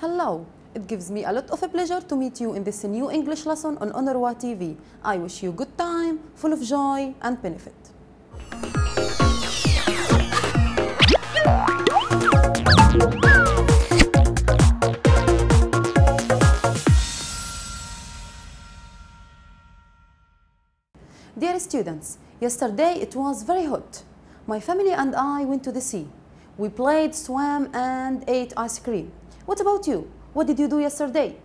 Hello, it gives me a lot of pleasure to meet you in this new English lesson on Honorwa TV. I wish you good time, full of joy and benefit. Dear students, yesterday it was very hot. My family and I went to the sea. We played, swam, and ate ice cream. What about you? What did you do yesterday?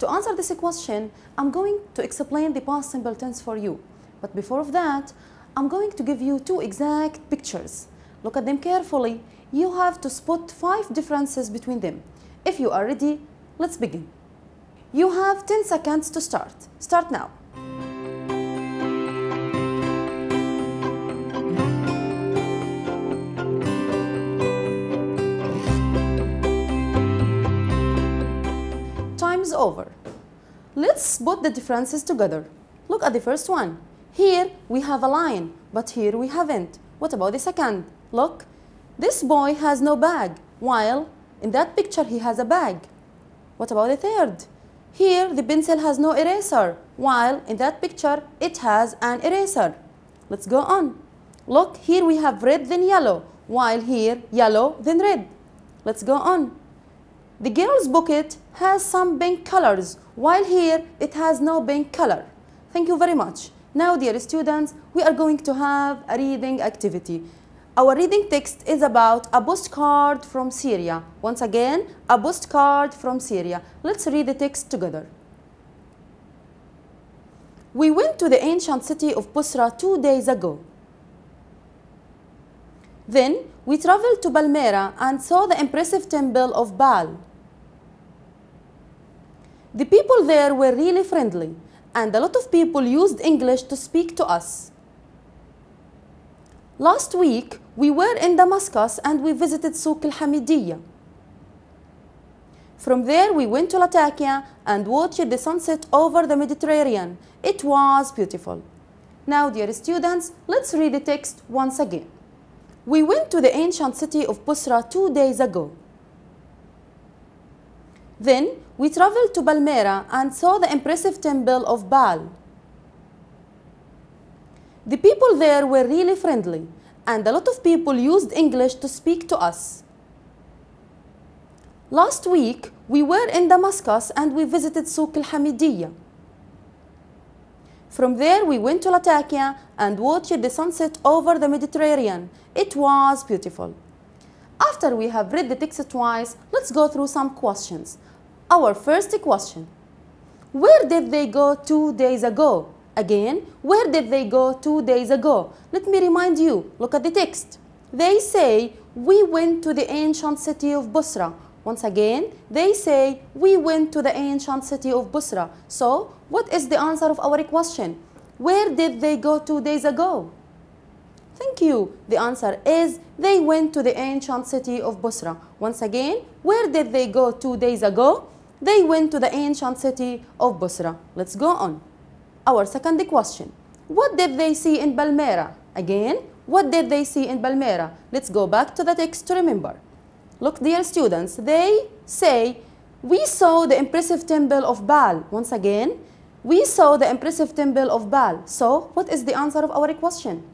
To answer this question, I'm going to explain the past simple tense for you. But before that, I'm going to give you two exact pictures. Look at them carefully. You have to spot five differences between them. If you are ready, let's begin. You have 10 seconds to start. Start now. is over. Let's put the differences together. Look at the first one. Here we have a line, but here we haven't. What about the second? Look, this boy has no bag, while in that picture he has a bag. What about the third? Here the pencil has no eraser, while in that picture it has an eraser. Let's go on. Look, here we have red then yellow, while here yellow then red. Let's go on. The girl's bucket has some pink colors, while here it has no pink color. Thank you very much. Now, dear students, we are going to have a reading activity. Our reading text is about a postcard from Syria. Once again, a postcard from Syria. Let's read the text together. We went to the ancient city of Busra two days ago. Then we traveled to Palmyra and saw the impressive temple of Baal. The people there were really friendly and a lot of people used English to speak to us. Last week, we were in Damascus and we visited Souq al-Hamidiyya. From there, we went to Latakia and watched the sunset over the Mediterranean. It was beautiful. Now, dear students, let's read the text once again. We went to the ancient city of Busra two days ago. Then we traveled to Balmera and saw the impressive temple of Baal. The people there were really friendly and a lot of people used English to speak to us. Last week, we were in Damascus and we visited Souk al Hamidiya. From there we went to Latakia and watched the sunset over the Mediterranean. It was beautiful. After we have read the text twice, let's go through some questions. Our first question. Where did they go two days ago? Again, where did they go two days ago? Let me remind you, look at the text. They say, we went to the ancient city of Busra once again, they say, we went to the ancient city of Busra. So, what is the answer of our question? Where did they go two days ago? Thank you. The answer is, they went to the ancient city of Busra. Once again, where did they go two days ago? They went to the ancient city of Busra. Let's go on. Our second question. What did they see in Balmera? Again, what did they see in Balmera? Let's go back to the text to remember. Look, dear students, they say, we saw the impressive temple of Baal. Once again, we saw the impressive temple of Baal. So, what is the answer of our question?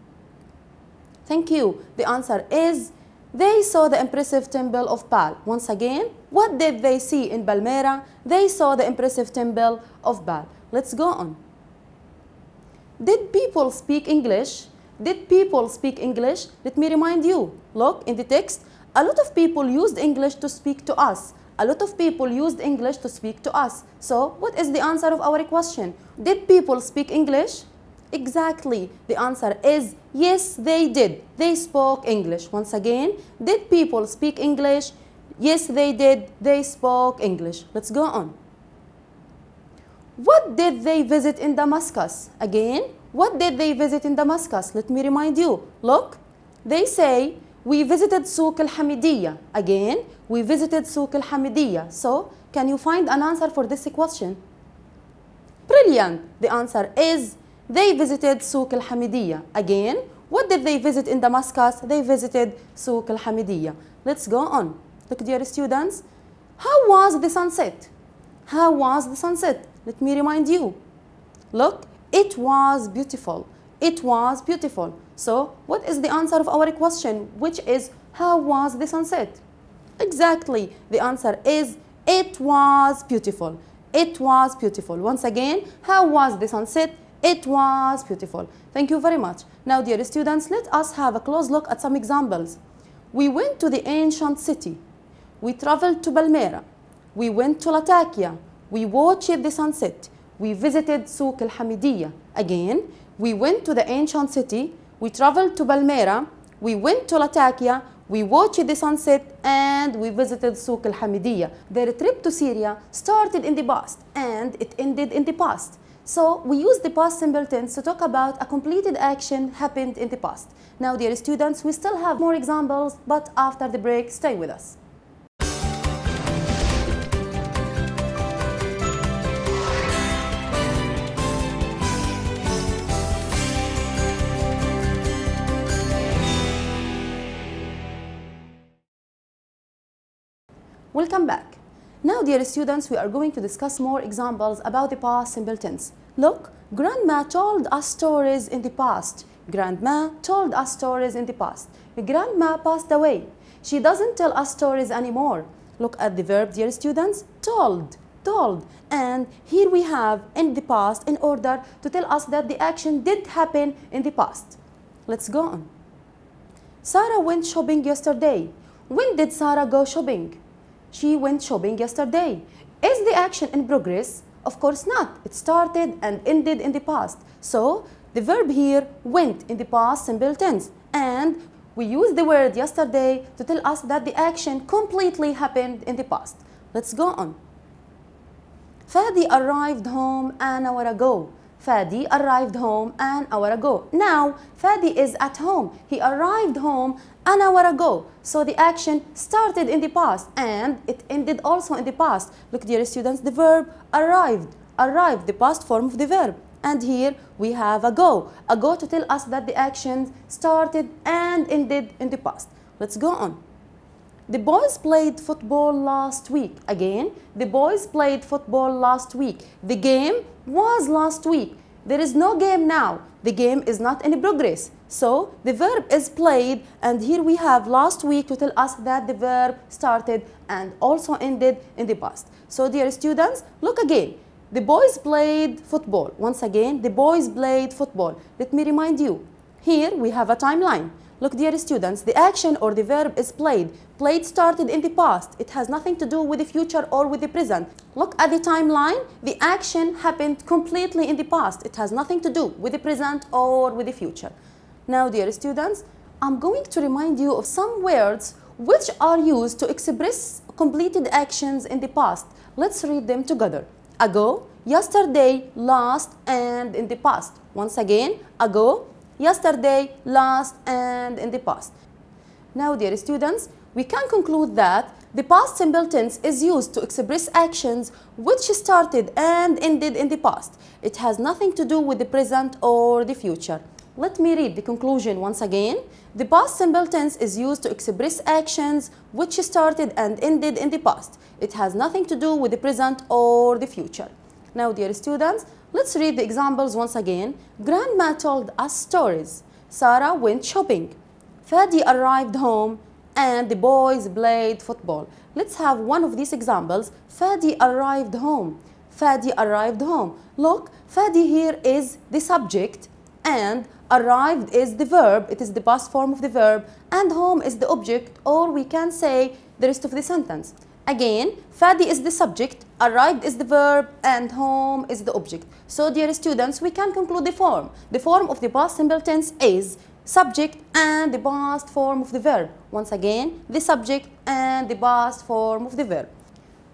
Thank you. The answer is, they saw the impressive temple of Baal. Once again, what did they see in Balmera? They saw the impressive temple of Baal. Let's go on. Did people speak English? Did people speak English? Let me remind you. Look in the text. A lot of people used English to speak to us. A lot of people used English to speak to us. So what is the answer of our question? Did people speak English? Exactly. The answer is yes, they did. They spoke English. Once again, did people speak English? Yes, they did. They spoke English. Let's go on. What did they visit in Damascus? Again, what did they visit in Damascus? Let me remind you. Look, they say we visited Souk al-Hamidiya. Again, we visited Souk al-Hamidiya. So, can you find an answer for this question? Brilliant. The answer is they visited Souk al-Hamidiya. Again, what did they visit in Damascus? They visited Souk al-Hamidiya. Let's go on. Look, dear students, how was the sunset? How was the sunset? Let me remind you. Look, it was beautiful. It was beautiful. So what is the answer of our question, which is how was the sunset? Exactly. The answer is it was beautiful. It was beautiful. Once again, how was the sunset? It was beautiful. Thank you very much. Now, dear students, let us have a close look at some examples. We went to the ancient city. We traveled to Palmyra. We went to Latakia. We watched the sunset we visited Souk al-Hamidiya again, we went to the ancient city, we traveled to Balmera. we went to Latakia, we watched the sunset and we visited Souk al-Hamidiya. Their trip to Syria started in the past and it ended in the past. So we use the past simple tense to talk about a completed action happened in the past. Now dear students, we still have more examples but after the break stay with us. Welcome back. Now, dear students, we are going to discuss more examples about the past simple tense. Look, grandma told us stories in the past. Grandma told us stories in the past. Grandma passed away. She doesn't tell us stories anymore. Look at the verb, dear students, told told and here we have in the past in order to tell us that the action did happen in the past. Let's go on. Sarah went shopping yesterday. When did Sarah go shopping? she went shopping yesterday. Is the action in progress? Of course not. It started and ended in the past. So the verb here went in the past simple tense. And we use the word yesterday to tell us that the action completely happened in the past. Let's go on. Fadi arrived home an hour ago. Fadi arrived home an hour ago. Now, Fadi is at home. He arrived home an hour ago. So the action started in the past and it ended also in the past. Look, dear students, the verb arrived. Arrived, the past form of the verb. And here we have ago. Ago to tell us that the action started and ended in the past. Let's go on. The boys played football last week. Again, the boys played football last week. The game was last week. There is no game now. The game is not in progress. So the verb is played and here we have last week to tell us that the verb started and also ended in the past. So dear students, look again. The boys played football. Once again, the boys played football. Let me remind you, here we have a timeline. Look dear students, the action or the verb is played Late started in the past. It has nothing to do with the future or with the present. Look at the timeline. The action happened completely in the past. It has nothing to do with the present or with the future. Now, dear students, I'm going to remind you of some words which are used to express completed actions in the past. Let's read them together. Ago, yesterday, last, and in the past. Once again, ago, yesterday, last, and in the past. Now, dear students, we can conclude that the past simple tense is used to express actions which started and ended in the past. It has nothing to do with the present or the future. Let me read the conclusion once again. The past simple tense is used to express actions which started and ended in the past. It has nothing to do with the present or the future. Now, dear students, let's read the examples once again. Grandma told us stories. Sarah went shopping. Fadi arrived home and the boys played football. Let's have one of these examples. Fadi arrived home. Fadi arrived home. Look, Fadi here is the subject and arrived is the verb. It is the past form of the verb and home is the object or we can say the rest of the sentence. Again, Fadi is the subject, arrived is the verb, and home is the object. So, dear students, we can conclude the form. The form of the past simple tense is subject and the past form of the verb. Once again, the subject and the past form of the verb.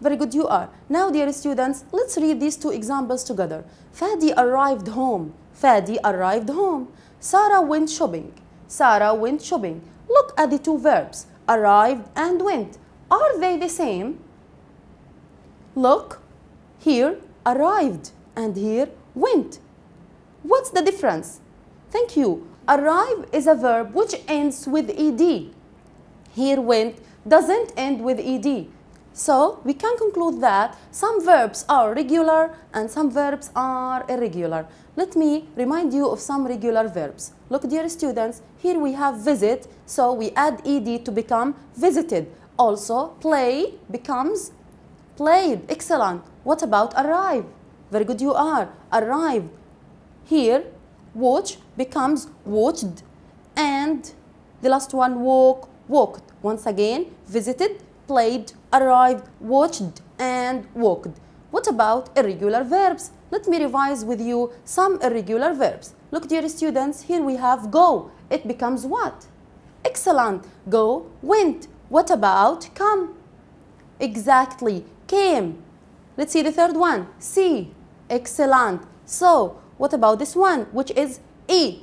Very good, you are. Now, dear students, let's read these two examples together. Fadi arrived home. Fadi arrived home. Sarah went shopping. Sarah went shopping. Look at the two verbs, arrived and went. Are they the same? Look, here arrived and here went. What's the difference? Thank you. Arrive is a verb which ends with ed. Here went doesn't end with ed. So we can conclude that some verbs are regular and some verbs are irregular. Let me remind you of some regular verbs. Look dear students, here we have visit, so we add ed to become visited. Also play becomes played, excellent. What about arrive? Very good you are, Arrive. Here watch becomes watched and the last one walk, walked. Once again, visited, played, arrived, watched and walked. What about irregular verbs? Let me revise with you some irregular verbs. Look dear students, here we have go. It becomes what? Excellent. Go, went. What about come? Exactly. Came. Let's see the third one. See. Excellent. So, what about this one, which is Eat.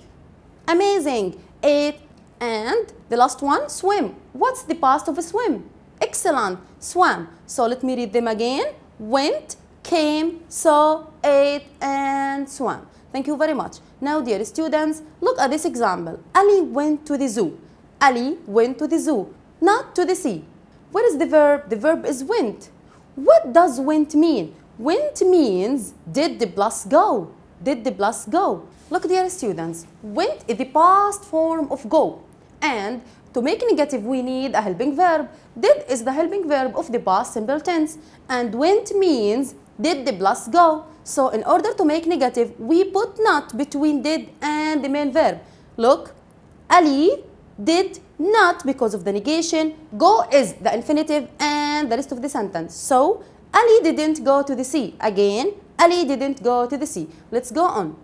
Amazing. Eat. And the last one, swim. What's the past of swim? Excellent. Swam. So let me read them again. Went, came, saw, ate, and swam. Thank you very much. Now, dear students, look at this example. Ali went to the zoo. Ali went to the zoo, not to the sea. What is the verb? The verb is went. What does went mean? Went means did the bus go? did the plus go? Look, dear students, went is the past form of go. And to make negative, we need a helping verb. Did is the helping verb of the past simple tense. And went means did the plus go. So in order to make negative, we put not between did and the main verb. Look, Ali did not because of the negation. Go is the infinitive and the rest of the sentence. So Ali didn't go to the sea. Again, Ali didn't go to the sea. Let's go on.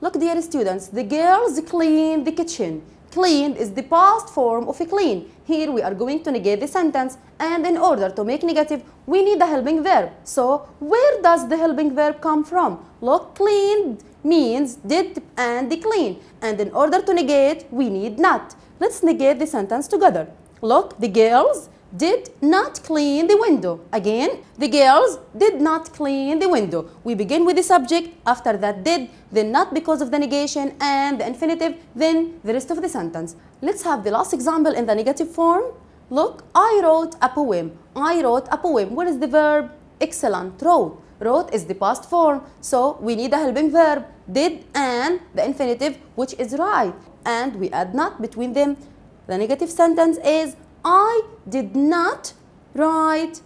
Look, dear students, the girls cleaned the kitchen. Cleaned is the past form of clean. Here we are going to negate the sentence and in order to make negative, we need the helping verb. So, where does the helping verb come from? Look, cleaned means did and clean. And in order to negate, we need not. Let's negate the sentence together. Look, the girls did not clean the window. Again, the girls did not clean the window. We begin with the subject, after that did, then not because of the negation and the infinitive, then the rest of the sentence. Let's have the last example in the negative form. Look, I wrote a poem. I wrote a poem. What is the verb? Excellent, wrote. Wrote is the past form, so we need a helping verb. Did and the infinitive, which is right. And we add not between them. The negative sentence is I did not write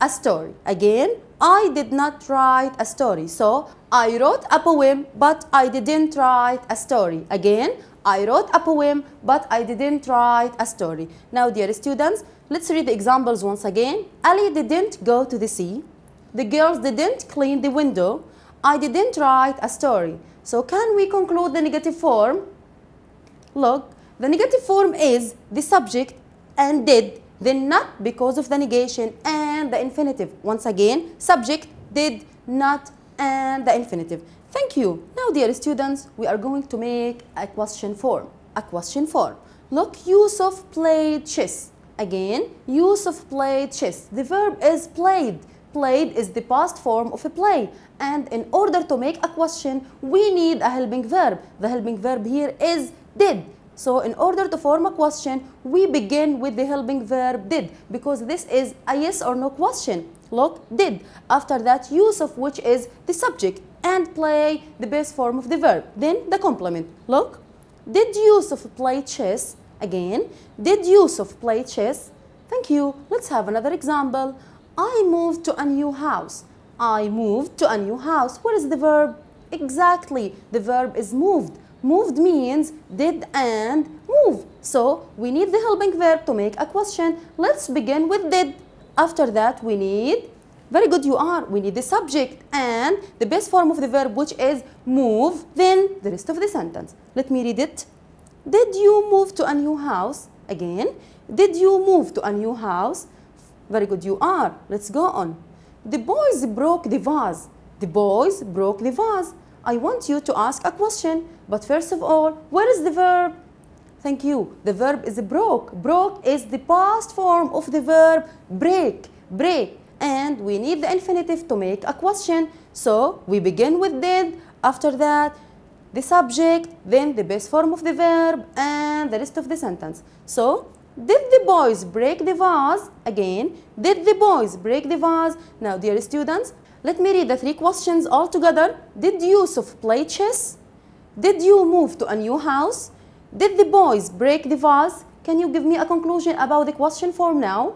a story. Again, I did not write a story. So, I wrote a poem, but I didn't write a story. Again, I wrote a poem, but I didn't write a story. Now, dear students, let's read the examples once again. Ali didn't go to the sea. The girls didn't clean the window. I didn't write a story. So, can we conclude the negative form? Look, the negative form is the subject and did, then not because of the negation and the infinitive. Once again, subject, did, not, and the infinitive. Thank you. Now, dear students, we are going to make a question form. A question form. Look, Yusuf played chess. Again, Yusuf played chess. The verb is played. Played is the past form of a play. And in order to make a question, we need a helping verb. The helping verb here is did. So in order to form a question, we begin with the helping verb did because this is a yes or no question. Look, did. After that, use of which is the subject and play the base form of the verb. Then the complement. Look, did use of play chess. Again, did use of play chess. Thank you. Let's have another example. I moved to a new house. I moved to a new house. What is the verb? Exactly. The verb is moved. Moved means did and move. So we need the helping verb to make a question. Let's begin with did. After that we need, very good you are, we need the subject and the best form of the verb which is move, then the rest of the sentence. Let me read it. Did you move to a new house? Again, did you move to a new house? Very good you are. Let's go on. The boys broke the vase. The boys broke the vase. I want you to ask a question. But first of all, where is the verb? Thank you. The verb is broke. Broke is the past form of the verb break. Break. And we need the infinitive to make a question. So we begin with did. After that, the subject, then the base form of the verb, and the rest of the sentence. So did the boys break the vase? Again, did the boys break the vase? Now, dear students, let me read the three questions all together. Did Yusuf play chess? Did you move to a new house? Did the boys break the vase? Can you give me a conclusion about the question form now?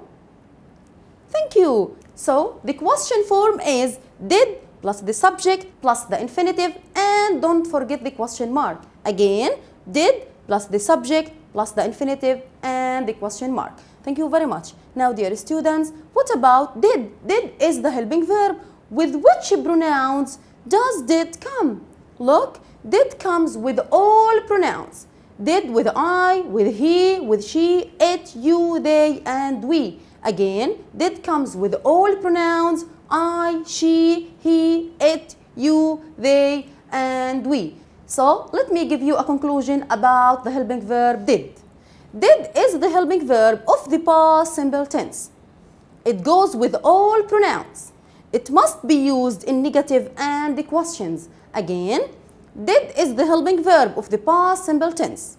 Thank you. So the question form is did plus the subject plus the infinitive and don't forget the question mark. Again, did plus the subject plus the infinitive and the question mark. Thank you very much. Now, dear students, what about did? Did is the helping verb with which pronouns does did come? Look, did comes with all pronouns. Did with I, with he, with she, it, you, they, and we. Again, did comes with all pronouns I, she, he, it, you, they, and we. So let me give you a conclusion about the helping verb did. Did is the helping verb of the past simple tense. It goes with all pronouns. It must be used in negative and questions. Again, did is the helping verb of the past simple tense.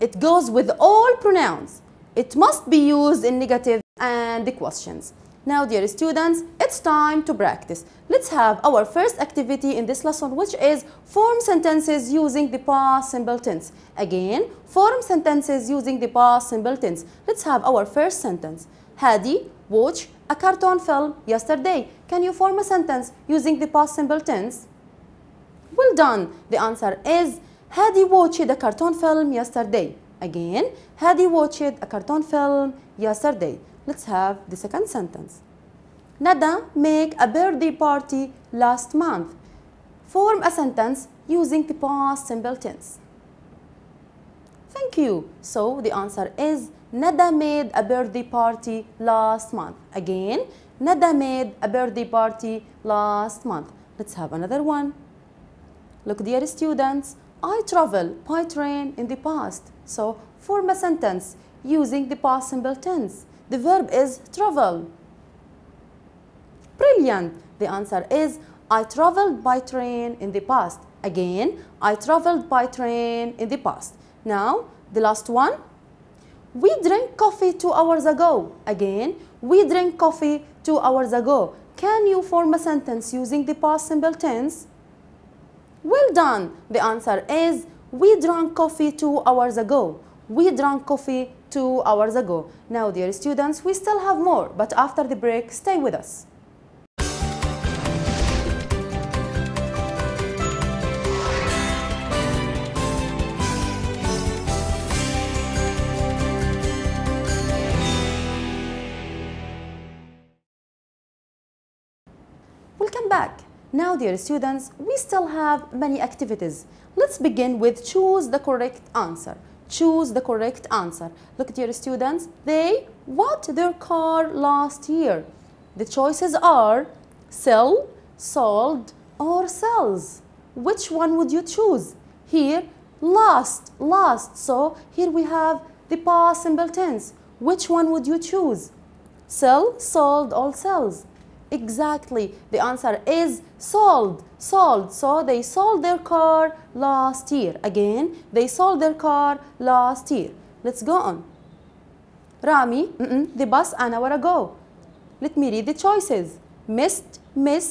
It goes with all pronouns. It must be used in negative and questions. Now, dear students, it's time to practice. Let's have our first activity in this lesson, which is form sentences using the past simple tense. Again, form sentences using the past simple tense. Let's have our first sentence. Hadi watch a cartoon film yesterday. Can you form a sentence using the past simple tense? Well done. The answer is had he watched a cartoon film yesterday. Again, had he watched a cartoon film yesterday. Let's have the second sentence. Nada made a birthday party last month. Form a sentence using the past simple tense. Thank you. So the answer is Nada made a birthday party last month. Again, Nada made a birthday party last month. Let's have another one. Look, dear students, I travel by train in the past. So, form a sentence using the past simple tense. The verb is travel. Brilliant. The answer is I traveled by train in the past. Again, I traveled by train in the past. Now, the last one, we drank coffee two hours ago. Again, we drank coffee two hours ago. Can you form a sentence using the past simple tense? Well done. The answer is we drank coffee two hours ago. We drank coffee two hours ago. Now, dear students, we still have more, but after the break, stay with us. Now, dear students, we still have many activities. Let's begin with choose the correct answer. Choose the correct answer. Look, dear students, they what their car last year. The choices are sell, sold, or sells. Which one would you choose? Here, last, last. So, here we have the past simple tense. Which one would you choose? Sell, sold, or sells. Exactly. The answer is sold. Sold. So they sold their car last year. Again, they sold their car last year. Let's go on. Rami, mm -mm, the bus an hour ago. Let me read the choices. Missed, miss,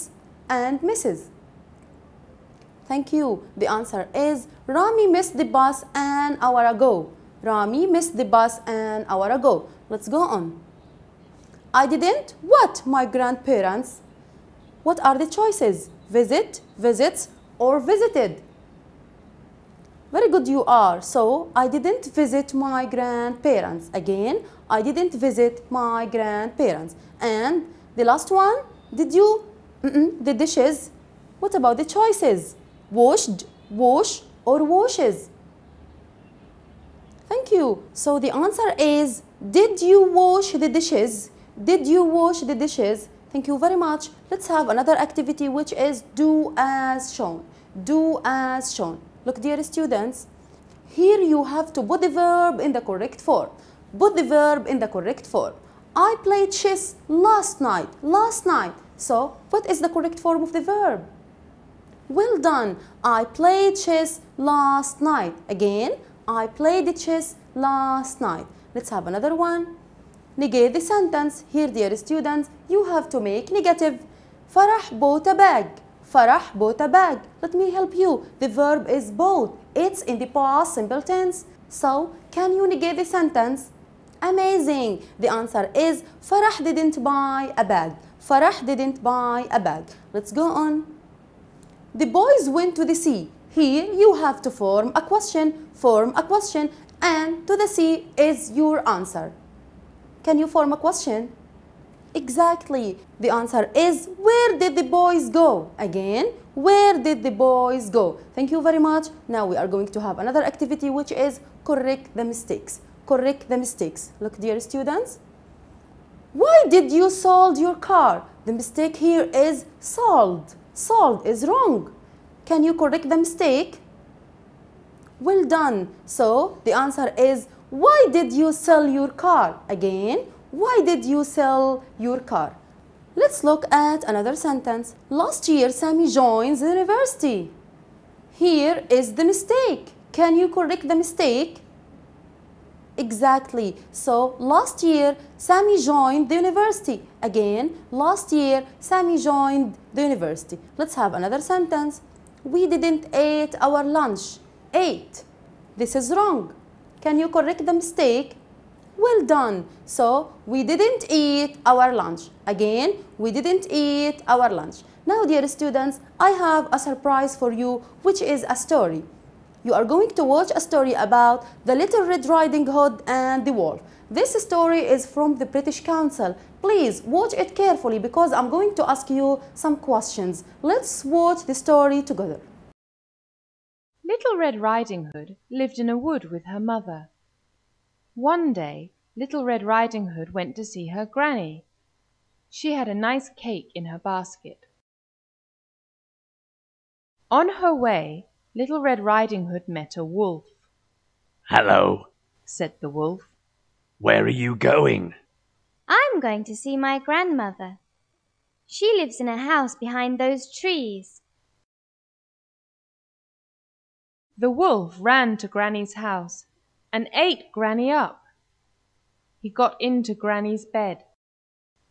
and misses. Thank you. The answer is Rami missed the bus an hour ago. Rami missed the bus an hour ago. Let's go on. I didn't what my grandparents. What are the choices? Visit, visits, or visited. Very good you are. So, I didn't visit my grandparents. Again, I didn't visit my grandparents. And the last one, did you? Mm -mm, the dishes. What about the choices? Washed, wash, or washes? Thank you. So, the answer is, did you wash the dishes? Did you wash the dishes? Thank you very much. Let's have another activity which is do as shown. Do as shown. Look, dear students, here you have to put the verb in the correct form. Put the verb in the correct form. I played chess last night. Last night. So, what is the correct form of the verb? Well done. I played chess last night. Again, I played the chess last night. Let's have another one negate the sentence. Here, dear students, you have to make negative. Farah bought a bag. Farah bought a bag. Let me help you. The verb is bought. It's in the past simple tense. So, can you negate the sentence? Amazing. The answer is Farah didn't buy a bag. Farah didn't buy a bag. Let's go on. The boys went to the sea. Here you have to form a question, form a question and to the sea is your answer. Can you form a question? Exactly. The answer is where did the boys go? Again, where did the boys go? Thank you very much. Now we are going to have another activity which is correct the mistakes. Correct the mistakes. Look, dear students. Why did you sold your car? The mistake here is sold. Sold is wrong. Can you correct the mistake? Well done. So the answer is why did you sell your car? Again, why did you sell your car? Let's look at another sentence. Last year, Sammy joins the university. Here is the mistake. Can you correct the mistake? Exactly. So, last year, Sammy joined the university. Again, last year, Sammy joined the university. Let's have another sentence. We didn't eat our lunch. Ate. This is wrong. Can you correct the mistake? Well done. So we didn't eat our lunch. Again, we didn't eat our lunch. Now, dear students, I have a surprise for you, which is a story. You are going to watch a story about the Little Red Riding Hood and the Wolf. This story is from the British Council. Please watch it carefully because I'm going to ask you some questions. Let's watch the story together. Little Red Riding Hood lived in a wood with her mother. One day Little Red Riding Hood went to see her granny. She had a nice cake in her basket. On her way Little Red Riding Hood met a wolf. "Hello," said the wolf. "Where are you going?" "I'm going to see my grandmother. She lives in a house behind those trees. The wolf ran to Granny's house and ate Granny up. He got into Granny's bed.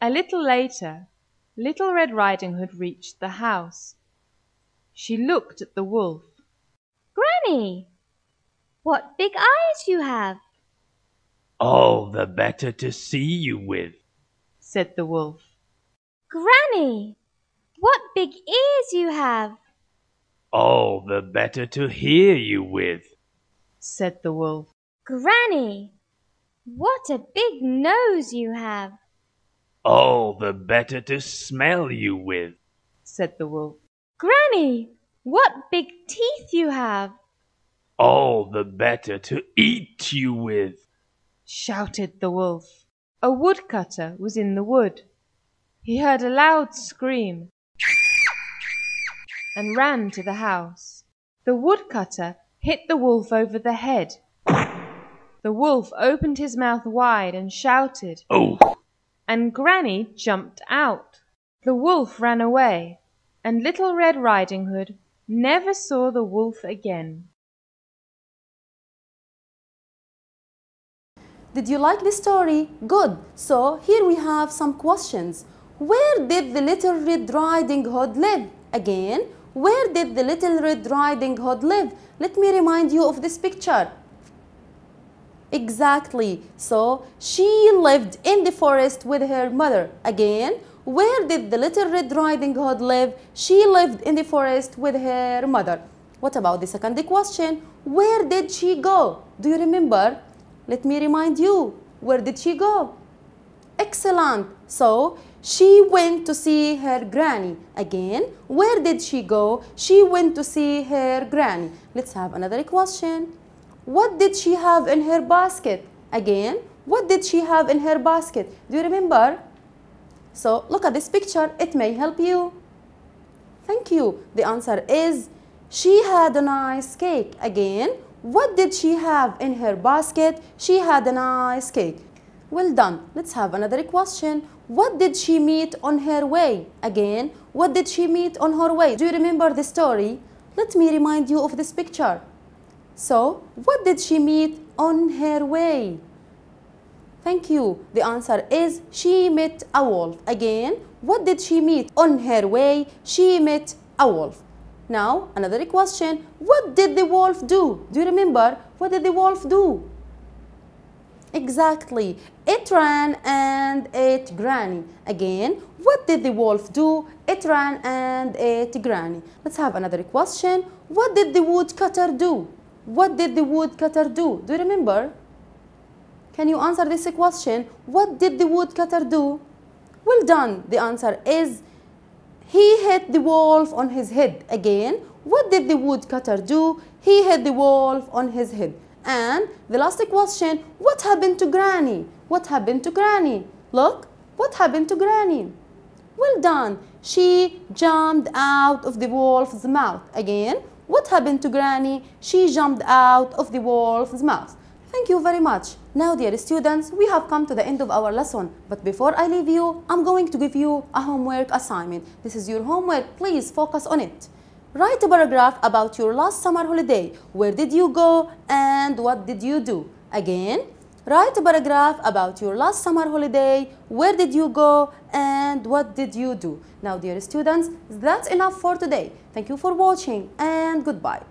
A little later Little Red Riding Hood reached the house. She looked at the wolf. "Granny, what big eyes you have!" "All the better to see you with," said the wolf. "Granny, what big ears you have!" "All the better to hear you with," said the Wolf. "Granny, what a big nose you have!" "All the better to smell you with," said the Wolf. "Granny, what big teeth you have!" "All the better to eat you with!" shouted the Wolf. A woodcutter was in the wood. He heard a loud scream and ran to the house. The woodcutter hit the wolf over the head. The wolf opened his mouth wide and shouted, Oh! And Granny jumped out. The wolf ran away, and Little Red Riding Hood never saw the wolf again. Did you like the story? Good. So here we have some questions. Where did the Little Red Riding Hood live? Again, where did the Little Red Riding Hood live? Let me remind you of this picture. Exactly. So she lived in the forest with her mother. Again, where did the Little Red Riding Hood live? She lived in the forest with her mother. What about the second question? Where did she go? Do you remember? Let me remind you. Where did she go? Excellent. So she went to see her granny. Again, where did she go? She went to see her granny. Let's have another question. What did she have in her basket? Again, what did she have in her basket? Do you remember? So look at this picture. It may help you. Thank you. The answer is she had a nice cake. Again, what did she have in her basket? She had a nice cake. Well done. Let's have another question. What did she meet on her way? Again, what did she meet on her way? Do you remember the story? Let me remind you of this picture. So, what did she meet on her way? Thank you. The answer is she met a wolf. Again, what did she meet? On her way, she met a wolf. Now, another question. What did the wolf do? Do you remember? What did the wolf do? Exactly. It ran and ate Granny. Again, what did the wolf do? It ran and ate Granny. Let's have another question. What did the woodcutter do? What did the woodcutter do? Do you remember? Can you answer this question? What did the woodcutter do? Well done. The answer is he hit the wolf on his head. Again, what did the woodcutter do? He hit the wolf on his head and the last question, what happened to granny? What happened to granny? Look, what happened to granny? Well done. She jumped out of the wolf's mouth. Again, what happened to granny? She jumped out of the wolf's mouth. Thank you very much. Now, dear students, we have come to the end of our lesson. But before I leave you, I'm going to give you a homework assignment. This is your homework. Please focus on it. Write a paragraph about your last summer holiday. Where did you go and what did you do? Again, write a paragraph about your last summer holiday. Where did you go and what did you do? Now, dear students, that's enough for today. Thank you for watching and goodbye.